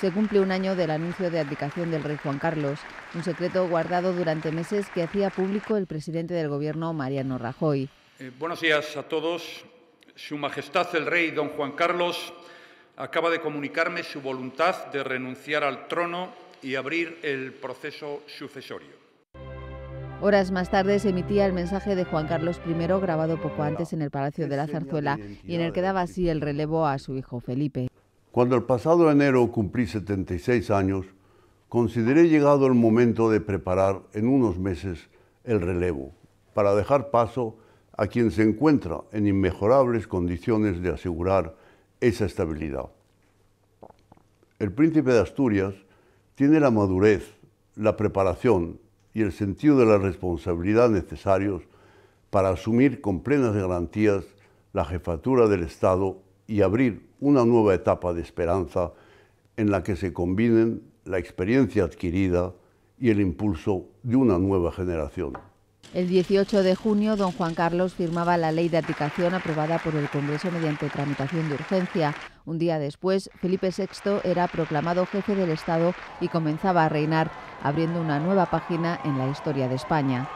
se cumple un año del anuncio de abdicación del rey Juan Carlos, un secreto guardado durante meses que hacía público el presidente del Gobierno, Mariano Rajoy. Eh, buenos días a todos. Su Majestad el Rey Don Juan Carlos acaba de comunicarme su voluntad de renunciar al trono y abrir el proceso sucesorio. Horas más tarde se emitía el mensaje de Juan Carlos I grabado poco antes en el Palacio de la Zarzuela y en el que daba así el relevo a su hijo Felipe. Cuando el pasado enero cumplí 76 años, consideré llegado el momento de preparar en unos meses el relevo, para dejar paso a quien se encuentra en inmejorables condiciones de asegurar esa estabilidad. El príncipe de Asturias tiene la madurez, la preparación y el sentido de la responsabilidad necesarios para asumir con plenas garantías la jefatura del Estado y abrir una nueva etapa de esperanza en la que se combinen la experiencia adquirida y el impulso de una nueva generación. El 18 de junio, don Juan Carlos firmaba la ley de aplicación aprobada por el Congreso mediante tramitación de urgencia. Un día después, Felipe VI era proclamado jefe del Estado y comenzaba a reinar, abriendo una nueva página en la historia de España.